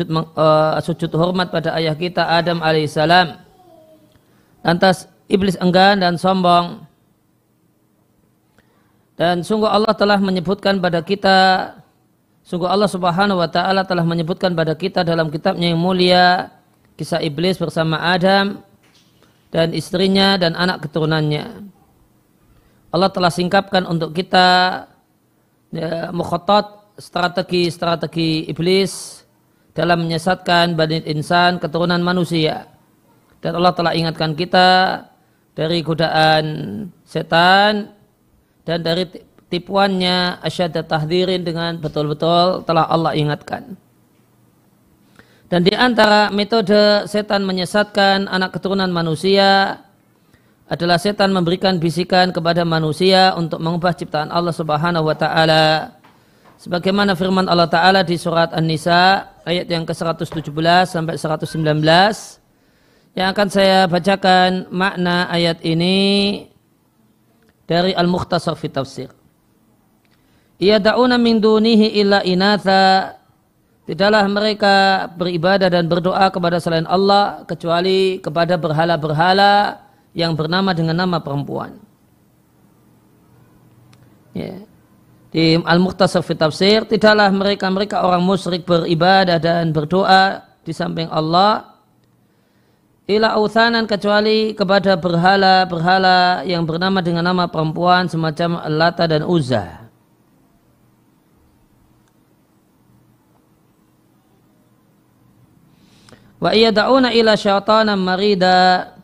sujud, uh, sujud hormat pada ayah kita Adam alaihissalam. Lantas iblis enggan dan sombong. Dan sungguh Allah telah menyebutkan pada kita, sungguh Allah subhanahu wa ta'ala telah menyebutkan pada kita dalam kitabnya yang mulia, kisah iblis bersama Adam dan istrinya dan anak keturunannya. Allah telah singkapkan untuk kita ya, mukhotot strategi-strategi iblis dalam menyesatkan badan insan keturunan manusia. Dan Allah telah ingatkan kita dari godaan setan dan dari tipuannya asyadat tahdirin dengan betul-betul telah Allah ingatkan. Dan di antara metode setan menyesatkan anak keturunan manusia adalah setan memberikan bisikan kepada manusia untuk mengubah ciptaan Allah Subhanahu wa taala Sebagaimana firman Allah Ta'ala di surat An-Nisa ayat yang ke-117 sampai 119 yang akan saya bacakan makna ayat ini dari Al-Mukhtasar fi Tafsir. da'una min dunihi illa inatha Tidaklah mereka beribadah dan berdoa kepada selain Allah kecuali kepada berhala-berhala yang bernama dengan nama perempuan. Ya. Yeah di Al-Mukhtasar fi Tafsir, tidaklah mereka-mereka orang musyrik beribadah dan berdoa di samping Allah ila authanan kecuali kepada berhala-berhala yang bernama dengan nama perempuan semacam Lata dan Uzza. Wa iya ila syaitanan marida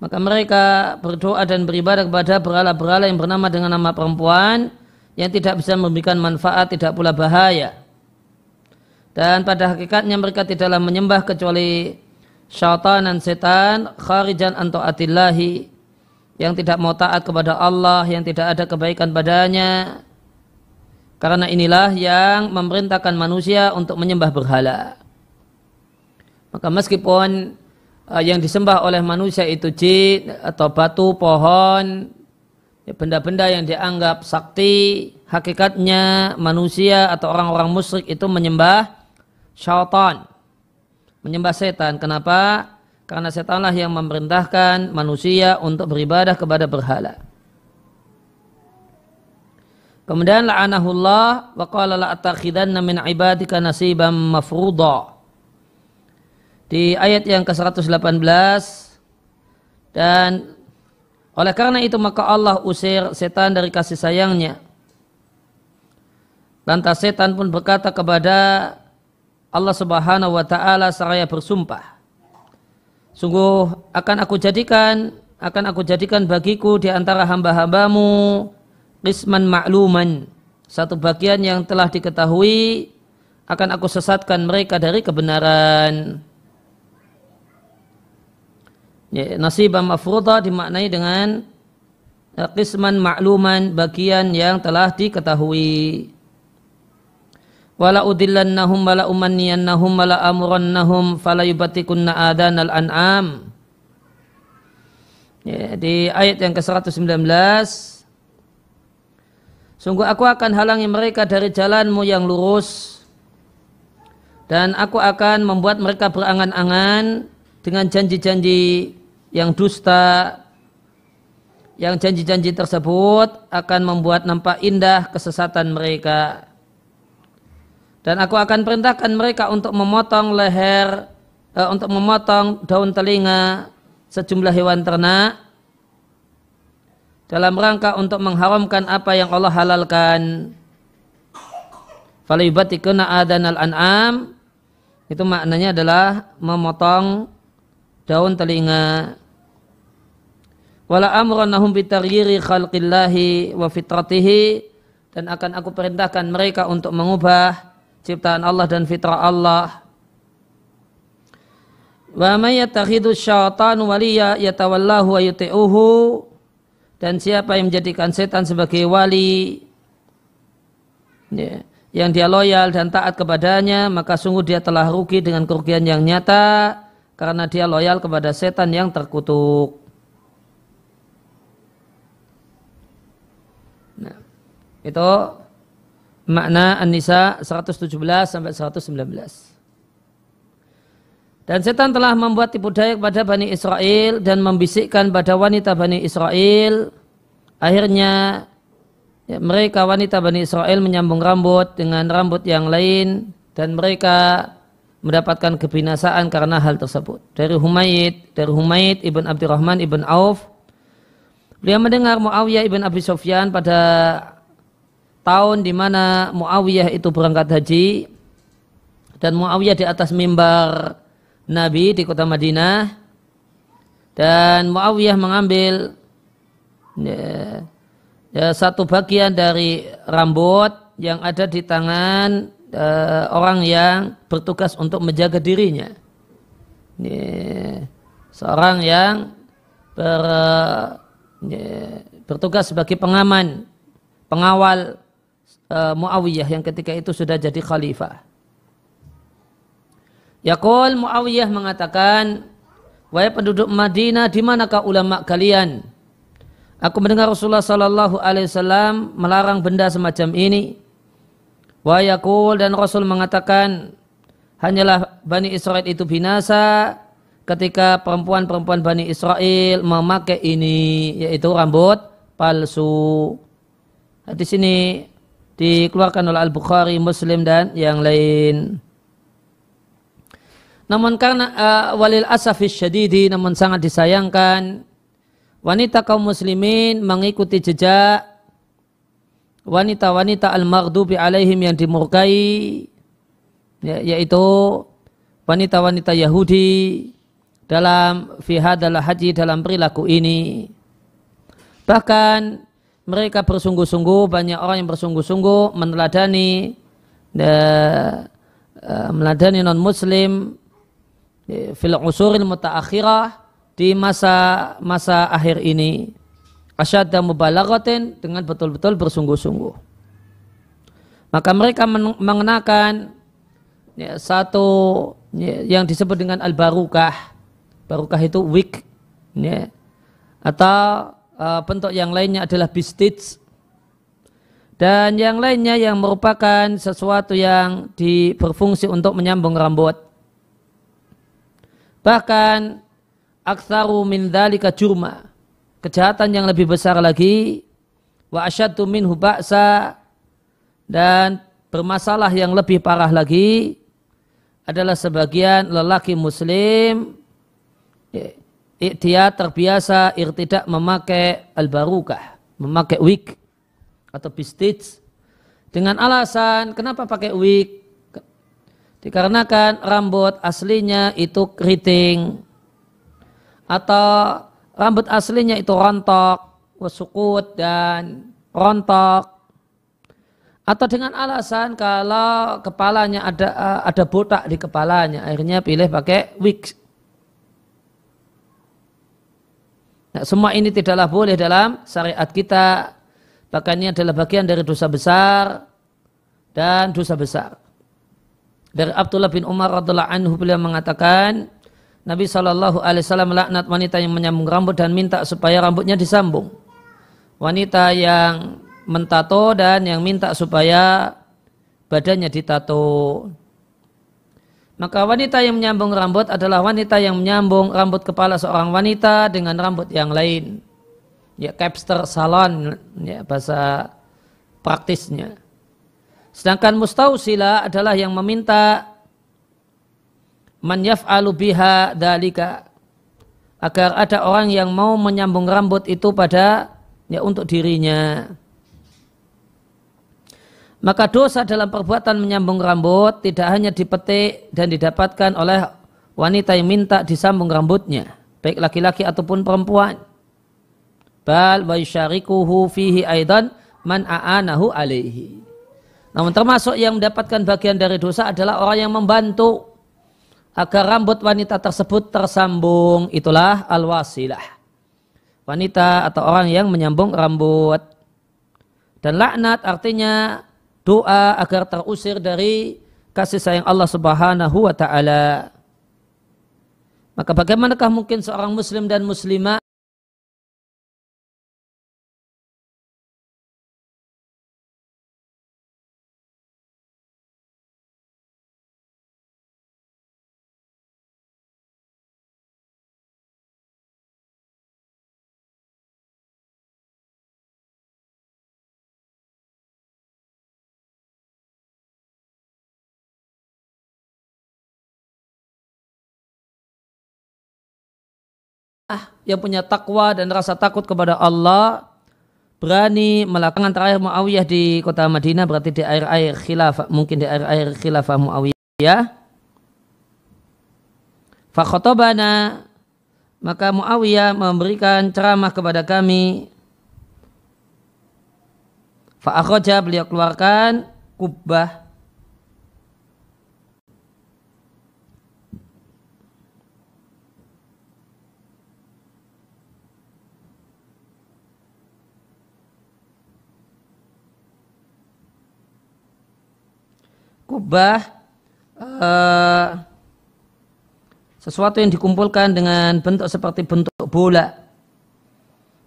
maka mereka berdoa dan beribadah kepada berhala-berhala yang bernama dengan nama perempuan yang tidak bisa memberikan manfaat, tidak pula bahaya. Dan pada hakikatnya mereka tidaklah menyembah kecuali syaitan dan setan kharijan anto atillahi yang tidak mau taat kepada Allah, yang tidak ada kebaikan padanya. Karena inilah yang memerintahkan manusia untuk menyembah berhala. Maka meskipun uh, yang disembah oleh manusia itu jin atau batu, pohon, Ya, benda-benda yang dianggap sakti hakikatnya manusia atau orang-orang musyrik itu menyembah syaitan menyembah setan kenapa karena setanlah yang memerintahkan manusia untuk beribadah kepada berhala kemudian la'anahullah wa qala la min ibadika nasiban mafruḍa di ayat yang ke-118 dan oleh karena itu maka Allah usir setan dari kasih sayangnya. Lantas setan pun berkata kepada Allah Subhanahu wa taala seraya bersumpah. Sungguh akan aku jadikan akan aku jadikan bagiku di antara hamba-hambamu qisman ma'luman satu bagian yang telah diketahui akan aku sesatkan mereka dari kebenaran. Ya, nasibah mafruta dimaknai dengan eh, qisman makluman bagian yang telah diketahui. Wala udillannahum wala umanniyannahum wala amurannahum fala yubatikunna nal an'am. Ya, di ayat yang ke-119 Sungguh aku akan halangi mereka dari jalanmu yang lurus dan aku akan membuat mereka berangan-angan dengan janji-janji yang dusta yang janji-janji tersebut akan membuat nampak indah kesesatan mereka dan aku akan perintahkan mereka untuk memotong leher eh, untuk memotong daun telinga sejumlah hewan ternak dalam rangka untuk mengharamkan apa yang Allah halalkan falibatikuna adanal an'am itu maknanya adalah memotong daun telinga wala nahum bitaghyiri khalqillahi wa fitratihi dan akan aku perintahkan mereka untuk mengubah ciptaan Allah dan fitrah Allah wa may yattakhidhu syaitan waliya yatawallahu wa yuti'uhu dan siapa yang menjadikan setan sebagai wali ya, yang dia loyal dan taat kepadanya maka sungguh dia telah rugi dengan kerugian yang nyata karena dia loyal kepada setan yang terkutuk. Nah, itu makna An-Nisa 117 sampai 119. Dan setan telah membuat tipu daya kepada Bani Israel dan membisikkan pada wanita Bani Israel. Akhirnya ya, mereka wanita Bani Israel menyambung rambut dengan rambut yang lain dan mereka mendapatkan kebinasaan karena hal tersebut. Dari Humaid, dari Humaid ibn Abdurrahman ibn Auf, beliau mendengar Muawiyah ibn Abi Sofyan pada tahun di mana Muawiyah itu berangkat haji dan Muawiyah di atas mimbar Nabi di kota Madinah dan Muawiyah mengambil ya, ya, satu bagian dari rambut yang ada di tangan uh, orang yang bertugas untuk menjaga dirinya. Ini seorang yang ber, ini, bertugas sebagai pengaman, pengawal uh, Muawiyah yang ketika itu sudah jadi khalifah. Yakul Muawiyah mengatakan, "Wahai penduduk Madinah, di manakah ulama kalian?" Aku mendengar Rasulullah Sallallahu Alaihi Wasallam melarang benda semacam ini. Wa yakul dan Rasul mengatakan hanyalah Bani Israel itu binasa ketika perempuan-perempuan Bani Israel memakai ini yaitu rambut palsu. Nah, di sini dikeluarkan oleh Al-Bukhari, Muslim dan yang lain. Namun karena uh, walil asafis syadidi namun sangat disayangkan wanita kaum muslimin mengikuti jejak wanita-wanita al-maghdubi alaihim yang dimurkai ya, yaitu wanita-wanita Yahudi dalam fihadalah haji dalam perilaku ini bahkan mereka bersungguh-sungguh banyak orang yang bersungguh-sungguh meneladani ya, eh, meneladani non muslim ya, fil usuril mutaakhirah di masa masa akhir ini asyadda mubalaghatin dengan betul-betul bersungguh-sungguh. Maka mereka mengenakan ya, satu ya, yang disebut dengan al-barukah. Barukah itu wig ya. atau uh, bentuk yang lainnya adalah bistits. dan yang lainnya yang merupakan sesuatu yang di, berfungsi untuk menyambung rambut. Bahkan aksaru min dhalika jurma kejahatan yang lebih besar lagi wa asyaddu minhu ba'sa dan bermasalah yang lebih parah lagi adalah sebagian lelaki muslim ya, dia terbiasa irtidak memakai al-barukah, memakai wig atau bistij dengan alasan kenapa pakai wig? Dikarenakan rambut aslinya itu keriting atau Rambut aslinya itu rontok, wasukut dan rontok. Atau dengan alasan kalau kepalanya ada eh, ada botak di kepalanya, akhirnya pilih pakai wig. Nah, semua ini tidaklah boleh dalam syariat kita. Bahkan ini adalah bagian dari dosa besar dan dosa besar. Dari Abdullah bin Umar radhiallahu anhu beliau mengatakan, Nabi Shallallahu Alaihi Wasallam laknat wanita yang menyambung rambut dan minta supaya rambutnya disambung. Wanita yang mentato dan yang minta supaya badannya ditato. Maka wanita yang menyambung rambut adalah wanita yang menyambung rambut kepala seorang wanita dengan rambut yang lain. Ya, capster salon, ya, bahasa praktisnya. Sedangkan mustausila adalah yang meminta man yaf'alu biha dalika agar ada orang yang mau menyambung rambut itu pada ya untuk dirinya maka dosa dalam perbuatan menyambung rambut tidak hanya dipetik dan didapatkan oleh wanita yang minta disambung rambutnya baik laki-laki ataupun perempuan bal wa syarikuhu fihi aidan man a'anahu alaihi namun termasuk yang mendapatkan bagian dari dosa adalah orang yang membantu agar rambut wanita tersebut tersambung itulah al-wasilah wanita atau orang yang menyambung rambut dan laknat artinya doa agar terusir dari kasih sayang Allah Subhanahu wa taala maka bagaimanakah mungkin seorang muslim dan muslimah ah yang punya takwa dan rasa takut kepada Allah berani melakukan terakhir Muawiyah di kota Madinah berarti di air-air khilafah mungkin di air-air khilafah Muawiyah fakhotobana maka Muawiyah memberikan ceramah kepada kami fa'akhoja beliau keluarkan kubah kubah uh, sesuatu yang dikumpulkan dengan bentuk seperti bentuk bola.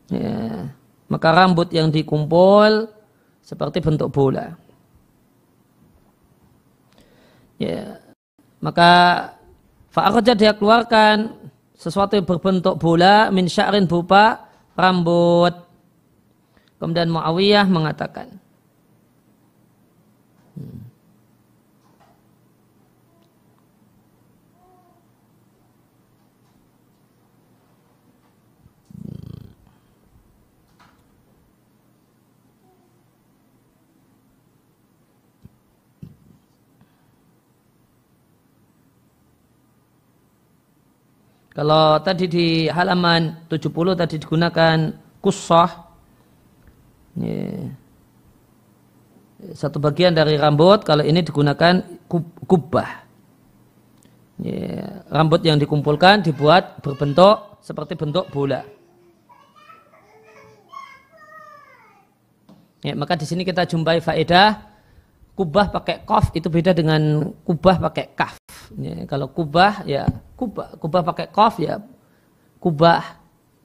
Ya, maka rambut yang dikumpul seperti bentuk bola. Ya, maka Fa'arja dia keluarkan sesuatu yang berbentuk bola min sya'rin Bupa rambut. Kemudian Muawiyah mengatakan. Kalau tadi di halaman 70 tadi digunakan kusoh, ini Satu bagian dari rambut, kalau ini digunakan kub kubah. Rambut yang dikumpulkan dibuat berbentuk seperti bentuk bola. Ya, maka di sini kita jumpai faedah kubah pakai kof itu beda dengan kubah pakai kaf. Ya, kalau kubah ya kubah, kubah pakai kof ya kubah.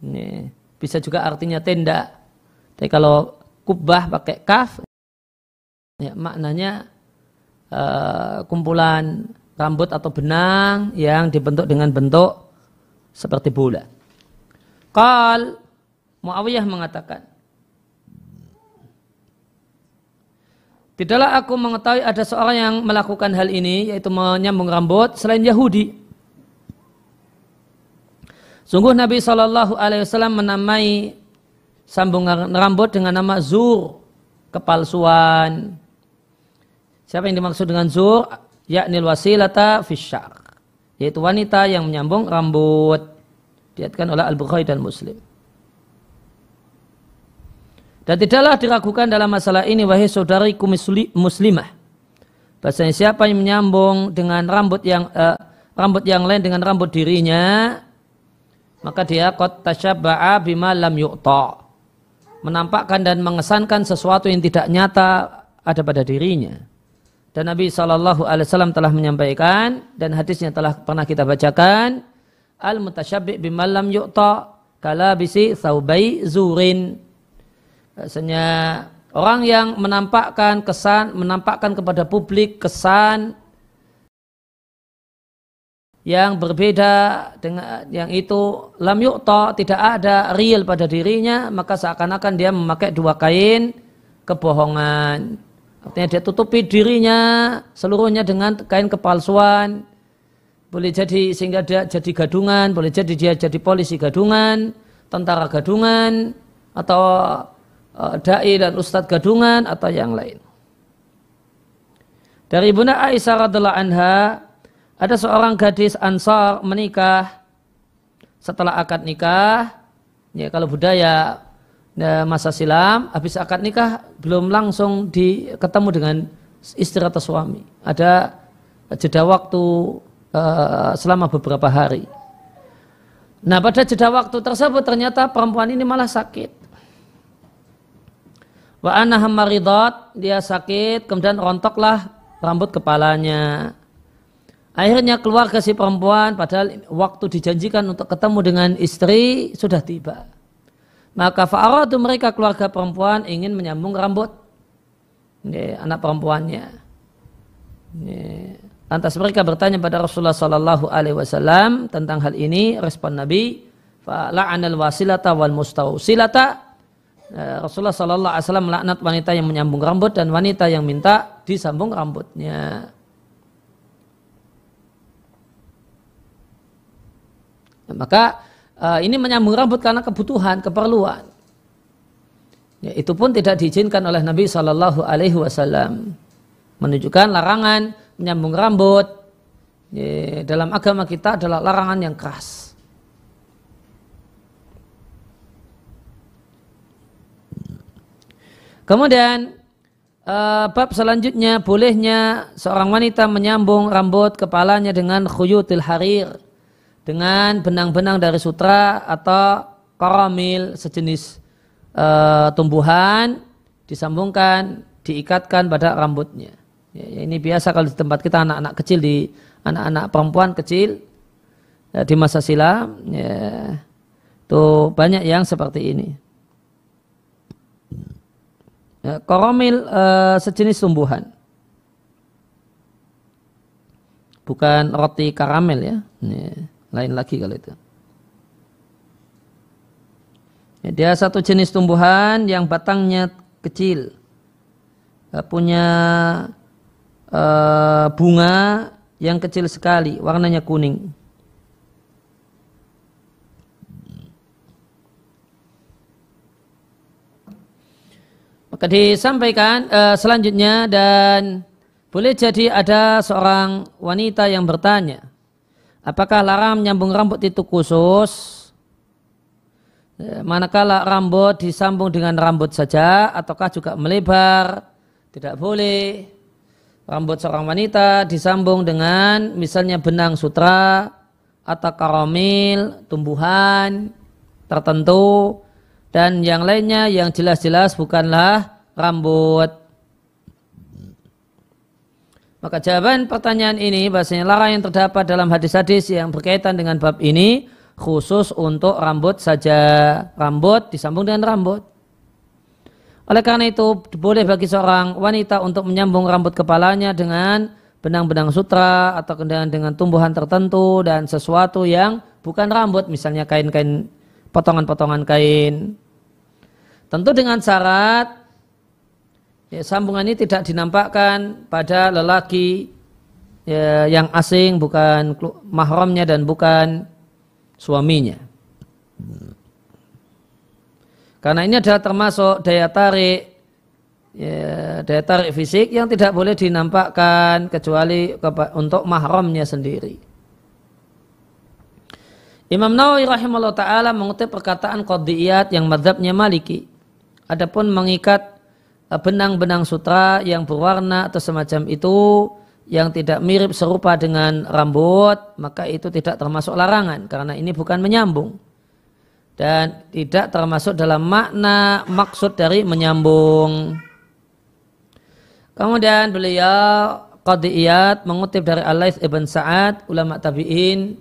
Ya, bisa juga artinya tenda. Tapi kalau kubah pakai kaf ya maknanya uh, kumpulan rambut atau benang yang dibentuk dengan bentuk seperti bola. Kal Muawiyah mengatakan, Tidaklah aku mengetahui ada seorang yang melakukan hal ini, yaitu menyambung rambut, selain Yahudi. Sungguh Nabi Shallallahu Alaihi Wasallam menamai sambungan rambut dengan nama zur, kepalsuan. Siapa yang dimaksud dengan zur? Yakni wasilata fisyar, yaitu wanita yang menyambung rambut. Diatkan oleh Al Bukhari dan Muslim. Dan tidaklah diragukan dalam masalah ini wahai saudariku muslimah. Bahasanya siapa yang menyambung dengan rambut yang eh, rambut yang lain dengan rambut dirinya maka dia kot tasyabba'a bima lam yu'ta. Menampakkan dan mengesankan sesuatu yang tidak nyata ada pada dirinya. Dan Nabi saw Alaihi Wasallam telah menyampaikan dan hadisnya telah pernah kita bacakan al mutasyabbi bimalam yu'ta kalabisi bisi saubai zurin Biasanya orang yang menampakkan kesan, menampakkan kepada publik kesan yang berbeda dengan yang itu lam yukta tidak ada real pada dirinya maka seakan-akan dia memakai dua kain kebohongan artinya dia tutupi dirinya seluruhnya dengan kain kepalsuan boleh jadi sehingga dia jadi gadungan boleh jadi dia jadi polisi gadungan tentara gadungan atau Eh, dai dan ustadz gadungan atau yang lain. Dari Bunda Aisyah radhiallahu anha, ada seorang gadis Ansar menikah. Setelah akad nikah, ya kalau budaya ya masa silam, habis akad nikah belum langsung di, ketemu dengan istri atau suami. Ada jeda waktu uh, selama beberapa hari. Nah pada jeda waktu tersebut ternyata perempuan ini malah sakit. Wa anaham dia sakit, kemudian rontoklah rambut kepalanya. Akhirnya keluar ke si perempuan, padahal waktu dijanjikan untuk ketemu dengan istri sudah tiba. Maka fa'aradu mereka keluarga perempuan ingin menyambung rambut ini, anak perempuannya. Ini. Lantas mereka bertanya pada Rasulullah Sallallahu Alaihi Wasallam tentang hal ini. Respon Nabi, fa'la'anal wasilata wal mustausilata Eh, Rasulullah Shallallahu Alaihi Wasallam melaknat wanita yang menyambung rambut dan wanita yang minta disambung rambutnya. Ya, maka eh, ini menyambung rambut karena kebutuhan, keperluan. Ya, itu pun tidak diizinkan oleh Nabi Shallallahu Alaihi Wasallam. Menunjukkan larangan menyambung rambut ya, dalam agama kita adalah larangan yang keras. Kemudian uh, bab selanjutnya bolehnya seorang wanita menyambung rambut kepalanya dengan khuyutil harir dengan benang-benang dari sutra atau karamil sejenis uh, tumbuhan disambungkan diikatkan pada rambutnya. Ya, ya, ini biasa kalau di tempat kita anak-anak kecil di anak-anak perempuan kecil ya, di masa silam ya, tuh banyak yang seperti ini ya, koromil e, sejenis tumbuhan bukan roti karamel ya ini, lain lagi kalau itu ya, dia satu jenis tumbuhan yang batangnya kecil e, punya e, bunga yang kecil sekali warnanya kuning Maka disampaikan uh, selanjutnya dan boleh jadi ada seorang wanita yang bertanya, apakah larang menyambung rambut itu khusus? Eh, manakala rambut disambung dengan rambut saja ataukah juga melebar? Tidak boleh. Rambut seorang wanita disambung dengan misalnya benang sutra atau karomil tumbuhan tertentu dan yang lainnya yang jelas-jelas bukanlah rambut. Maka jawaban pertanyaan ini bahasanya larang yang terdapat dalam hadis-hadis yang berkaitan dengan bab ini khusus untuk rambut saja. Rambut disambung dengan rambut. Oleh karena itu boleh bagi seorang wanita untuk menyambung rambut kepalanya dengan benang-benang sutra atau dengan dengan tumbuhan tertentu dan sesuatu yang bukan rambut misalnya kain-kain potongan-potongan kain. Tentu dengan syarat ya, sambungan ini tidak dinampakkan pada lelaki ya, yang asing bukan mahramnya dan bukan suaminya. Karena ini adalah termasuk daya tarik ya, daya tarik fisik yang tidak boleh dinampakkan kecuali untuk mahramnya sendiri. Imam Nawawi rahimahullah ta'ala mengutip perkataan Qadiyat yang madhabnya Maliki. Adapun mengikat eh, benang-benang sutra yang berwarna atau semacam itu yang tidak mirip serupa dengan rambut, maka itu tidak termasuk larangan karena ini bukan menyambung. Dan tidak termasuk dalam makna maksud dari menyambung. Kemudian beliau Qadiyat mengutip dari alaih Ibn Sa'ad, ulama tabi'in,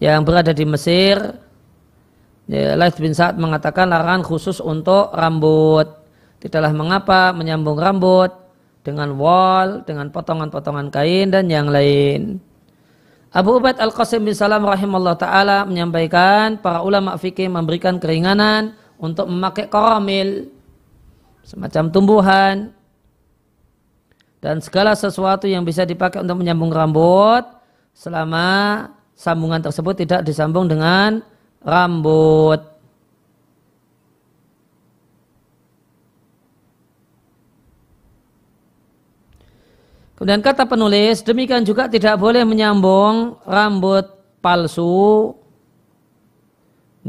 yang berada di Mesir ya, Laith bin Sa'ad mengatakan larangan khusus untuk rambut tidaklah mengapa menyambung rambut dengan wall, dengan potongan-potongan kain dan yang lain. Abu Ubaid Al-Qasim bin Salam rahimahullah ta'ala menyampaikan para ulama fikih memberikan keringanan untuk memakai koramil, semacam tumbuhan, dan segala sesuatu yang bisa dipakai untuk menyambung rambut selama sambungan tersebut tidak disambung dengan rambut. Kemudian kata penulis, demikian juga tidak boleh menyambung rambut palsu,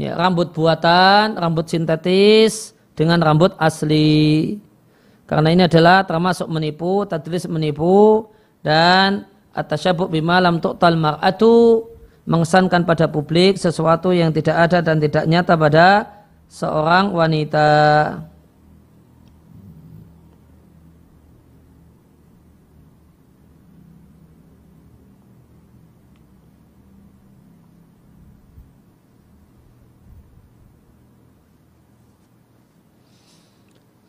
ya, rambut buatan, rambut sintetis dengan rambut asli. Karena ini adalah termasuk menipu, tertulis menipu, dan atasyabuk bima lam tu'tal mar'atu mengesankan pada publik sesuatu yang tidak ada dan tidak nyata pada seorang wanita.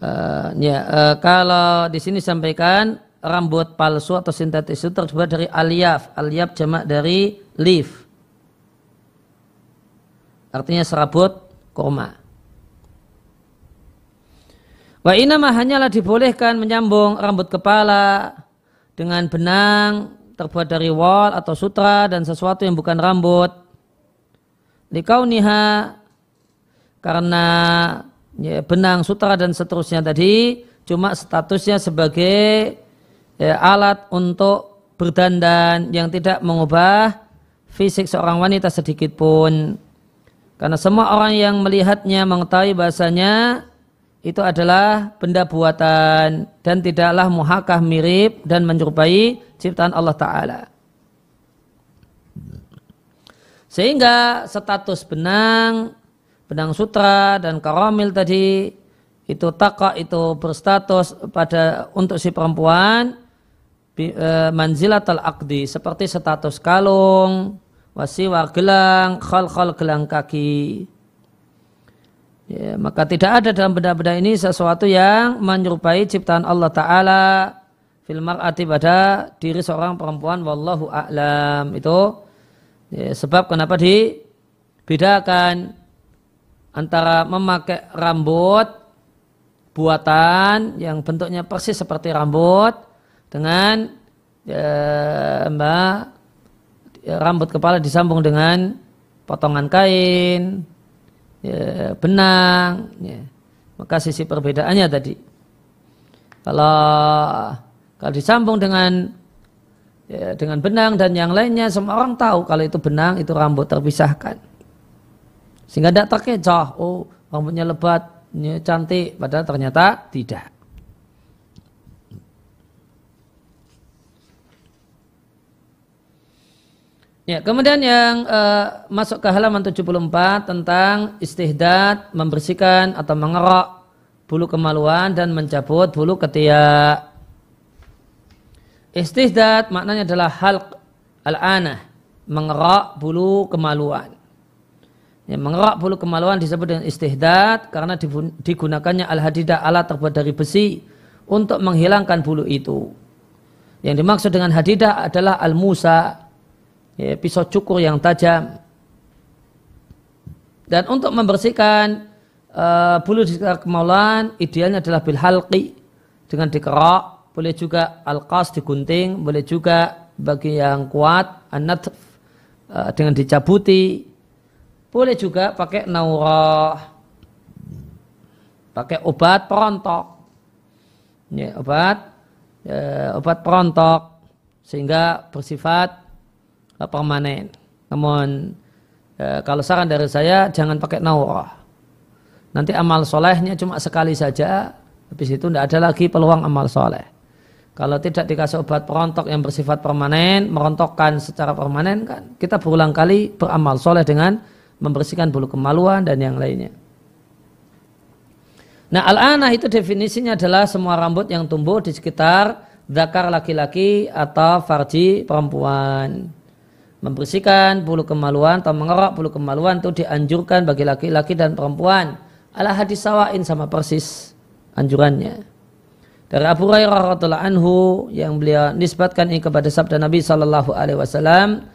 Uh, ya, uh, kalau di sini sampaikan rambut palsu atau sintetis itu terbuat dari aliaf, aliaf jamak dari leaf. Artinya serabut kurma. Wa inama hanyalah dibolehkan menyambung rambut kepala dengan benang terbuat dari wol atau sutra dan sesuatu yang bukan rambut. niha karena ya, benang sutra dan seterusnya tadi cuma statusnya sebagai ya, alat untuk berdandan yang tidak mengubah fisik seorang wanita sedikit pun. Karena semua orang yang melihatnya mengetahui bahasanya itu adalah benda buatan dan tidaklah muhakah mirip dan menyerupai ciptaan Allah Ta'ala. Sehingga status benang, benang sutra dan karamil tadi itu taka itu berstatus pada untuk si perempuan eh, manzilatul akdi seperti status kalung wasiwa gelang khol-khol gelang kaki ya, maka tidak ada dalam benda-benda ini sesuatu yang menyerupai ciptaan Allah Ta'ala fil mar'ati pada diri seorang perempuan wallahu a'lam itu ya, sebab kenapa dibedakan antara memakai rambut buatan yang bentuknya persis seperti rambut dengan ya, mbak Ya, rambut kepala disambung dengan potongan kain, ya, benang, ya. maka sisi perbedaannya tadi. Kalau kalau disambung dengan ya, dengan benang dan yang lainnya, semua orang tahu kalau itu benang itu rambut terpisahkan, sehingga tidak terkecoh. Oh, rambutnya lebat, ya, cantik, padahal ternyata tidak. Ya, kemudian yang uh, masuk ke halaman 74 tentang istihdad, membersihkan atau mengerok bulu kemaluan dan mencabut bulu ketiak. Istihdad maknanya adalah hal al-anah, mengerok bulu kemaluan. Ya, mengerok bulu kemaluan disebut dengan istihdad karena digunakannya al-hadidah alat terbuat dari besi untuk menghilangkan bulu itu. Yang dimaksud dengan hadidah adalah al-musa, ya, pisau cukur yang tajam. Dan untuk membersihkan uh, bulu di sekitar kemaluan idealnya adalah halqi dengan dikerok, boleh juga qas digunting, boleh juga bagi yang kuat anat uh, eh, dengan dicabuti. Boleh juga pakai naurah. Pakai obat perontok. Ya, obat ya, obat perontok sehingga bersifat permanen. Namun e, kalau saran dari saya jangan pakai naurah. Nanti amal solehnya cuma sekali saja, habis itu tidak ada lagi peluang amal soleh. Kalau tidak dikasih obat perontok yang bersifat permanen, merontokkan secara permanen kan kita berulang kali beramal soleh dengan membersihkan bulu kemaluan dan yang lainnya. Nah al-anah itu definisinya adalah semua rambut yang tumbuh di sekitar zakar laki-laki atau farji perempuan membersihkan bulu kemaluan atau mengerok bulu kemaluan itu dianjurkan bagi laki-laki dan perempuan ala hadis sawain sama persis anjurannya dari Abu Hurairah radhiallahu anhu yang beliau nisbatkan ini kepada sabda Nabi sallallahu alaihi wasallam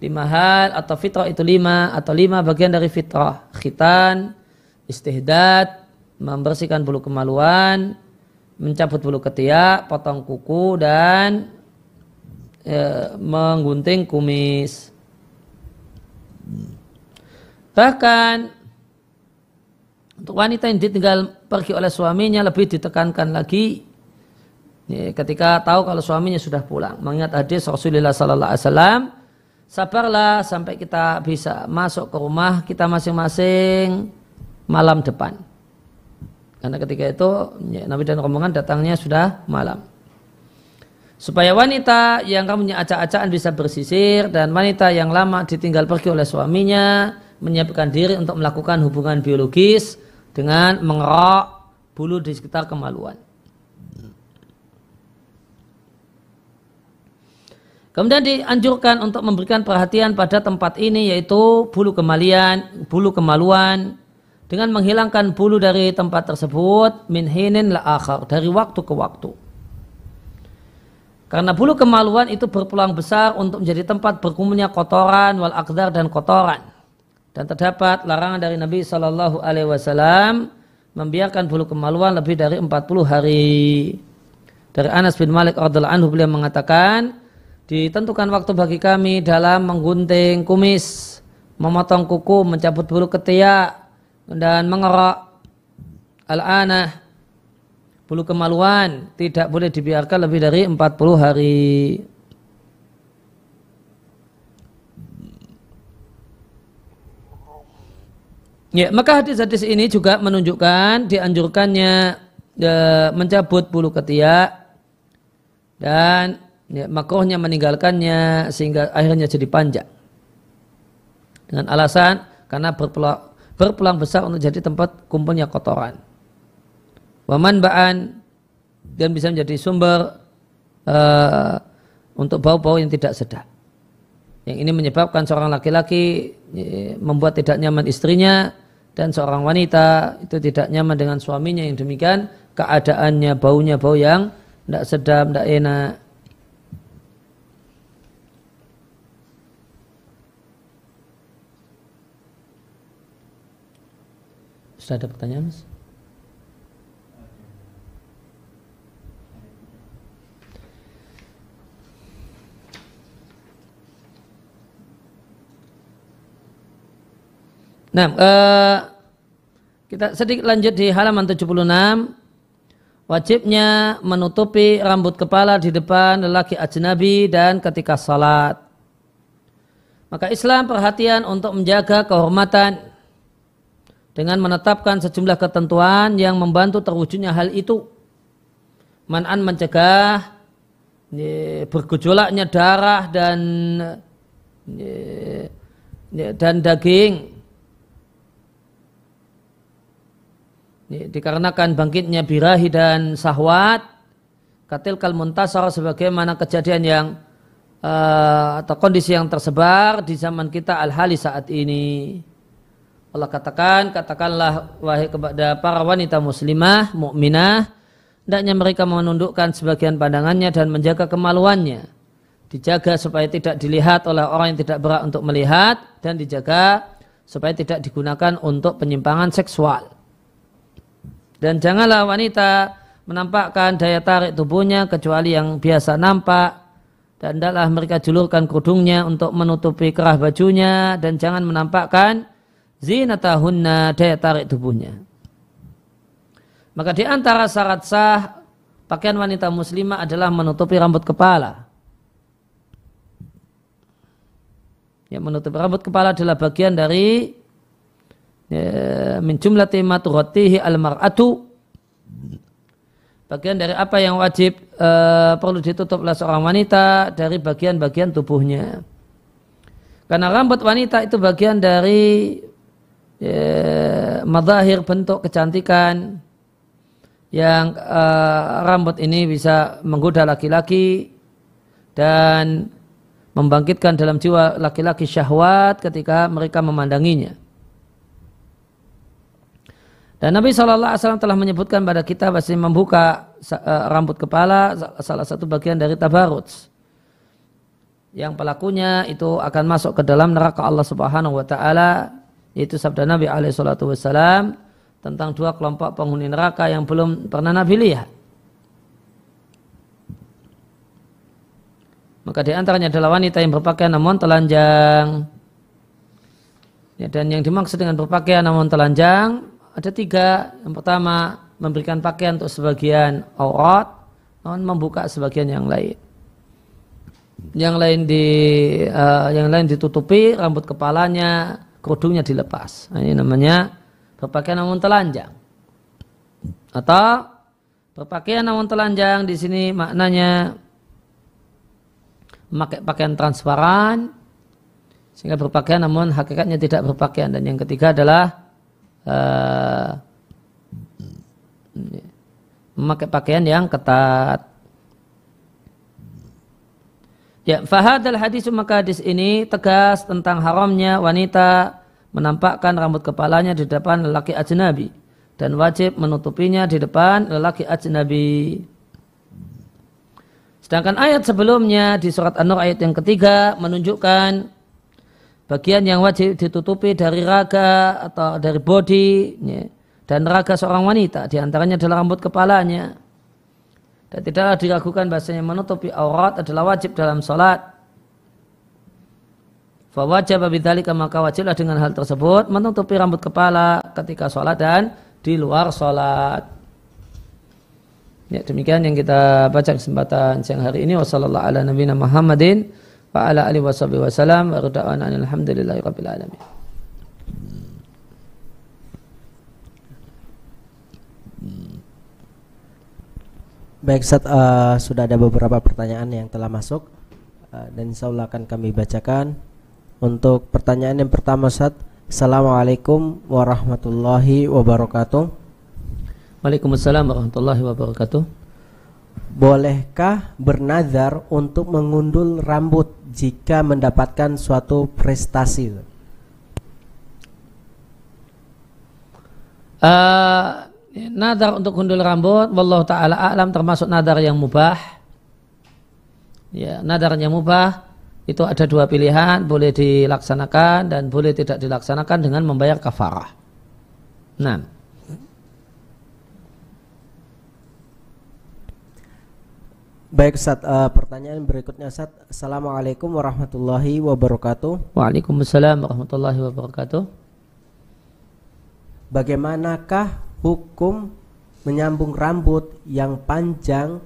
lima hal atau fitrah itu lima atau lima bagian dari fitrah khitan istihdad membersihkan bulu kemaluan mencabut bulu ketiak potong kuku dan e, menggunting kumis. Bahkan untuk wanita yang ditinggal pergi oleh suaminya lebih ditekankan lagi ya, ketika tahu kalau suaminya sudah pulang. Mengingat hadis Rasulullah Sallallahu Alaihi Wasallam, sabarlah sampai kita bisa masuk ke rumah kita masing-masing malam depan. Karena ketika itu ya, Nabi dan rombongan datangnya sudah malam supaya wanita yang rambutnya acak-acakan bisa bersisir dan wanita yang lama ditinggal pergi oleh suaminya menyiapkan diri untuk melakukan hubungan biologis dengan mengerok bulu di sekitar kemaluan. Kemudian dianjurkan untuk memberikan perhatian pada tempat ini yaitu bulu kemalian, bulu kemaluan dengan menghilangkan bulu dari tempat tersebut min hinin la akhar dari waktu ke waktu. Karena bulu kemaluan itu berpeluang besar untuk menjadi tempat berkumpulnya kotoran wal akdar dan kotoran. Dan terdapat larangan dari Nabi Shallallahu Alaihi Wasallam membiarkan bulu kemaluan lebih dari 40 hari. Dari Anas bin Malik radhiallahu anhu beliau mengatakan, ditentukan waktu bagi kami dalam menggunting kumis, memotong kuku, mencabut bulu ketiak, dan mengerok al-anah bulu kemaluan tidak boleh dibiarkan lebih dari 40 hari. Ya, maka hadis-hadis ini juga menunjukkan dianjurkannya e, mencabut bulu ketiak dan ya, makrohnya meninggalkannya sehingga akhirnya jadi panjang. Dengan alasan karena berpeluang, berpeluang besar untuk jadi tempat kumpulnya kotoran. Waman ba'an dan bisa menjadi sumber uh, untuk bau-bau yang tidak sedap. Yang ini menyebabkan seorang laki-laki eh, membuat tidak nyaman istrinya dan seorang wanita itu tidak nyaman dengan suaminya yang demikian keadaannya baunya bau yang tidak sedap, tidak enak. Sudah ada pertanyaan, Mas? Nah, uh, kita sedikit lanjut di halaman 76. Wajibnya menutupi rambut kepala di depan lelaki ajnabi dan ketika salat. Maka Islam perhatian untuk menjaga kehormatan dengan menetapkan sejumlah ketentuan yang membantu terwujudnya hal itu. Man'an mencegah bergejolaknya darah dan dan daging dikarenakan bangkitnya birahi dan sahwat katil kal muntasar sebagaimana kejadian yang uh, atau kondisi yang tersebar di zaman kita al-hali saat ini Allah katakan katakanlah wahai kepada para wanita muslimah mukminah hendaknya mereka menundukkan sebagian pandangannya dan menjaga kemaluannya dijaga supaya tidak dilihat oleh orang yang tidak berat untuk melihat dan dijaga supaya tidak digunakan untuk penyimpangan seksual dan janganlah wanita menampakkan daya tarik tubuhnya kecuali yang biasa nampak. Dan tidaklah mereka julurkan kerudungnya untuk menutupi kerah bajunya dan jangan menampakkan zina zinatahunna daya tarik tubuhnya. Maka di antara syarat sah pakaian wanita muslimah adalah menutupi rambut kepala. Ya, menutupi rambut kepala adalah bagian dari Eh, min jumlati ma al-mar'atu bagian dari apa yang wajib e, perlu ditutup oleh seorang wanita dari bagian-bagian tubuhnya. Karena rambut wanita itu bagian dari e, eh, madahir bentuk kecantikan yang e, rambut ini bisa menggoda laki-laki dan membangkitkan dalam jiwa laki-laki syahwat ketika mereka memandanginya. Dan Nabi SAW telah menyebutkan pada kita bahwa membuka eh, rambut kepala salah satu bagian dari tabarut. Yang pelakunya itu akan masuk ke dalam neraka Allah Subhanahu wa taala yaitu sabda Nabi alaihi wasallam tentang dua kelompok penghuni neraka yang belum pernah Nabi lihat. Maka di antaranya adalah wanita yang berpakaian namun telanjang. Ya, dan yang dimaksud dengan berpakaian namun telanjang ada tiga. Yang pertama, memberikan pakaian untuk sebagian aurat, namun membuka sebagian yang lain. Yang lain di uh, yang lain ditutupi, rambut kepalanya, kerudungnya dilepas. Nah, ini namanya berpakaian namun telanjang. Atau berpakaian namun telanjang di sini maknanya memakai pakaian transparan sehingga berpakaian namun hakikatnya tidak berpakaian dan yang ketiga adalah Eh, memakai pakaian yang ketat. Ya, fahadal hadis maka hadis ini tegas tentang haramnya wanita menampakkan rambut kepalanya di depan lelaki ajnabi dan wajib menutupinya di depan lelaki ajnabi. Sedangkan ayat sebelumnya di surat An-Nur ayat yang ketiga menunjukkan bagian yang wajib ditutupi dari raga atau dari body ya. dan raga seorang wanita diantaranya adalah rambut kepalanya dan tidaklah dilakukan bahasanya menutupi aurat adalah wajib dalam sholat Fawajib abidhalika maka wajiblah dengan hal tersebut menutupi rambut kepala ketika sholat dan di luar sholat. Ya, demikian yang kita baca kesempatan siang hari ini. Wassalamualaikum warahmatullahi wabarakatuh wa ala alihi wasallam wa rida'ana alhamdulillahi rabbil alamin Baik, Sat, uh, eh, sudah ada beberapa pertanyaan yang telah masuk uh, dan insya Allah akan kami bacakan. Untuk pertanyaan yang pertama, saat Assalamualaikum warahmatullahi wabarakatuh. Waalaikumsalam warahmatullahi wabarakatuh. Bolehkah bernazar untuk mengundul rambut jika mendapatkan suatu prestasi? Uh, eh, nadar untuk gundul rambut, wallahu taala alam termasuk nadar yang mubah. Ya, nadar mubah itu ada dua pilihan, boleh dilaksanakan dan boleh tidak dilaksanakan dengan membayar kafarah. Nah, Baik Ustaz, uh, pertanyaan berikutnya Ustaz. Assalamualaikum warahmatullahi wabarakatuh. Waalaikumsalam warahmatullahi wabarakatuh. Bagaimanakah hukum menyambung rambut yang panjang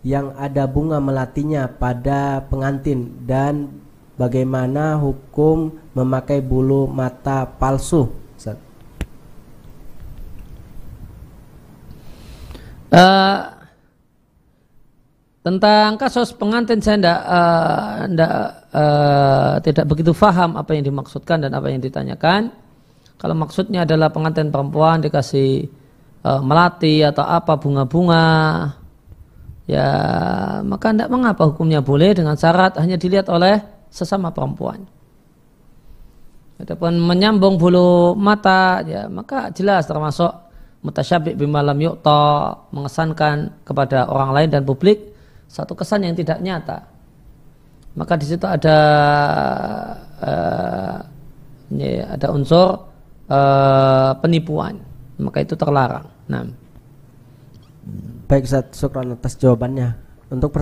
yang ada bunga melatinya pada pengantin dan bagaimana hukum memakai bulu mata palsu? Ustaz. Uh, tentang kasus pengantin saya tidak uh, eh, enggak, uh, eh, tidak begitu faham apa yang dimaksudkan dan apa yang ditanyakan. Kalau maksudnya adalah pengantin perempuan dikasih uh, melati atau apa bunga-bunga, ya maka tidak mengapa hukumnya boleh dengan syarat hanya dilihat oleh sesama perempuan. Ataupun menyambung bulu mata, ya maka jelas termasuk mutasyabik bimalam yukta mengesankan kepada orang lain dan publik satu kesan yang tidak nyata maka di situ ada uh, ya, ada unsur uh, penipuan maka itu terlarang nah baik Ustaz syukran atas jawabannya untuk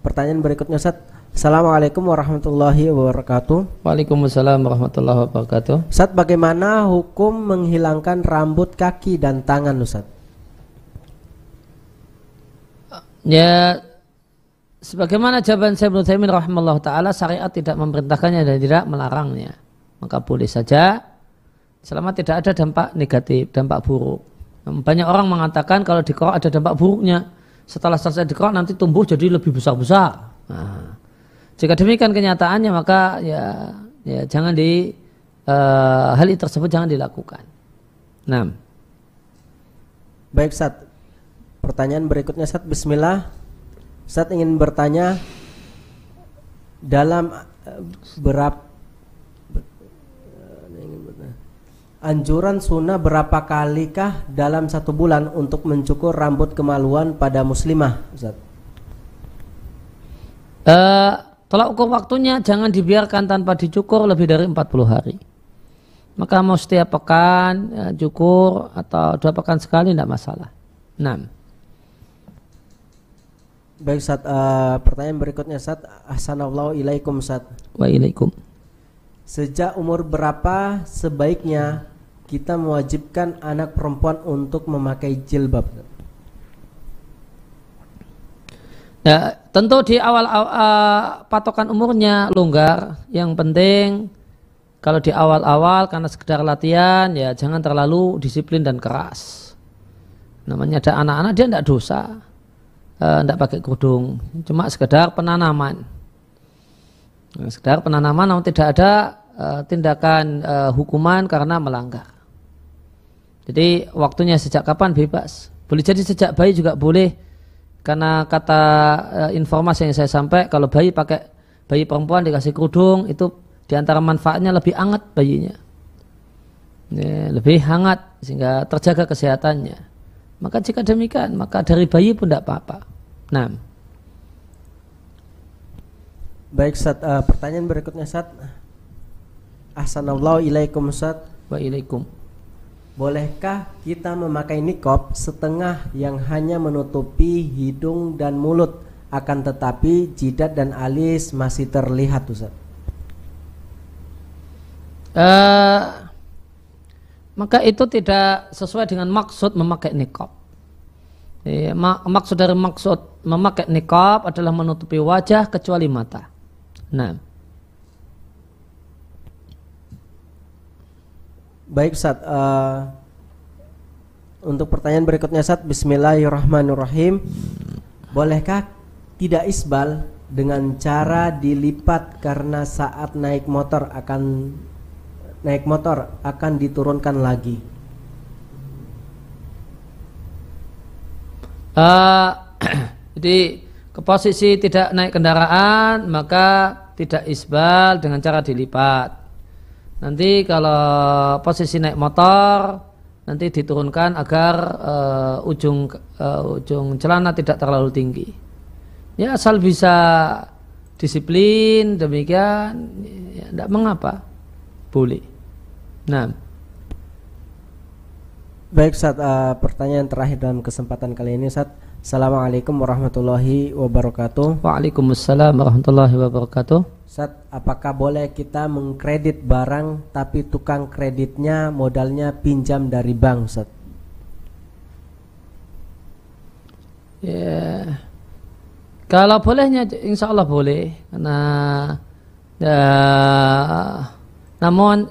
pertanyaan berikutnya Ustaz Assalamualaikum warahmatullahi wabarakatuh Waalaikumsalam warahmatullahi wabarakatuh Ustaz bagaimana hukum menghilangkan rambut kaki dan tangan Ustaz? Ya sebagaimana jawaban saya Ibnu Taimin rahimahullah taala syariat tidak memerintahkannya dan tidak melarangnya maka boleh saja selama tidak ada dampak negatif dampak buruk banyak orang mengatakan kalau di ada dampak buruknya setelah selesai di nanti tumbuh jadi lebih besar besar nah, jika demikian kenyataannya maka ya ya jangan di uh, hal tersebut jangan dilakukan. Nah, Baik Sat. Pertanyaan berikutnya Sat Bismillah saat ingin bertanya dalam eh, berapa eh, anjuran sunnah berapa kalikah dalam satu bulan untuk mencukur rambut kemaluan pada muslimah Ustaz? Uh, tolak ukur waktunya jangan dibiarkan tanpa dicukur lebih dari 40 hari maka mau setiap pekan ya, cukur atau dua pekan sekali tidak masalah 6 Baik saat uh, eh, pertanyaan berikutnya saat Assalamualaikum ilaikum saat. Waalaikum. Sejak umur berapa sebaiknya kita mewajibkan anak perempuan untuk memakai jilbab? Nah, tentu di awal uh, patokan umurnya longgar. Yang penting kalau di awal-awal karena sekedar latihan ya jangan terlalu disiplin dan keras. Namanya ada anak-anak dia tidak dosa tidak eh, pakai kudung cuma sekedar penanaman. Nah, sekedar penanaman namun tidak ada eh, tindakan eh, hukuman karena melanggar. Jadi waktunya sejak kapan bebas. Boleh jadi sejak bayi juga boleh karena kata informasi yang saya sampai kalau bayi pakai bayi perempuan dikasih kudung itu diantara manfaatnya lebih hangat bayinya. Ya, lebih hangat sehingga terjaga kesehatannya. Maka jika demikian, maka dari bayi pun tidak apa-apa. Nah. Baik, Sat. Uh, eh, pertanyaan berikutnya, Sat. Assalamualaikum ilaikum, Sat. Waalaikum. Bolehkah kita memakai nikop setengah yang hanya menutupi hidung dan mulut, akan tetapi jidat dan alis masih terlihat, Ustaz? Uh, maka itu tidak sesuai dengan maksud memakai nikop. Iya, mak maksud dari maksud memakai nikab adalah menutupi wajah kecuali mata. Nah. Baik Ustaz, uh, untuk pertanyaan berikutnya Ustaz, Bismillahirrahmanirrahim. Bolehkah tidak isbal dengan cara dilipat karena saat naik motor akan naik motor akan diturunkan lagi? uh, jadi ke posisi tidak naik kendaraan maka tidak isbal dengan cara dilipat nanti kalau posisi naik motor nanti diturunkan agar uh, ujung uh, ujung celana tidak terlalu tinggi ya asal bisa disiplin demikian ya, tidak mengapa boleh nah Baik saat uh, eh, pertanyaan terakhir dalam kesempatan kali ini saat Assalamualaikum warahmatullahi wabarakatuh. Waalaikumsalam warahmatullahi wabarakatuh. Saat apakah boleh kita mengkredit barang tapi tukang kreditnya modalnya pinjam dari bank Ustaz? Ya. Yeah. Kalau bolehnya insya Allah boleh karena ya, namun